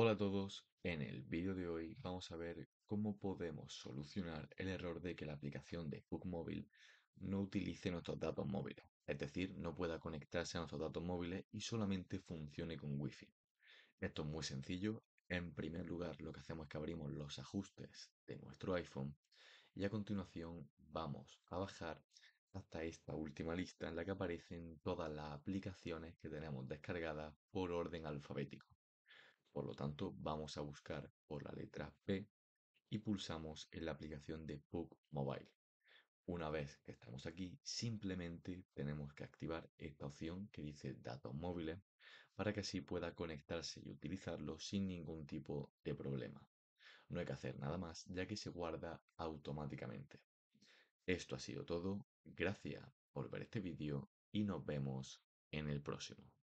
Hola a todos, en el vídeo de hoy vamos a ver cómo podemos solucionar el error de que la aplicación de Book Mobile no utilice nuestros datos móviles, es decir, no pueda conectarse a nuestros datos móviles y solamente funcione con Wi-Fi. Esto es muy sencillo, en primer lugar lo que hacemos es que abrimos los ajustes de nuestro iPhone y a continuación vamos a bajar hasta esta última lista en la que aparecen todas las aplicaciones que tenemos descargadas por orden alfabético. Por lo tanto, vamos a buscar por la letra B y pulsamos en la aplicación de PUC Mobile. Una vez que estamos aquí, simplemente tenemos que activar esta opción que dice datos móviles para que así pueda conectarse y utilizarlo sin ningún tipo de problema. No hay que hacer nada más ya que se guarda automáticamente. Esto ha sido todo, gracias por ver este vídeo y nos vemos en el próximo.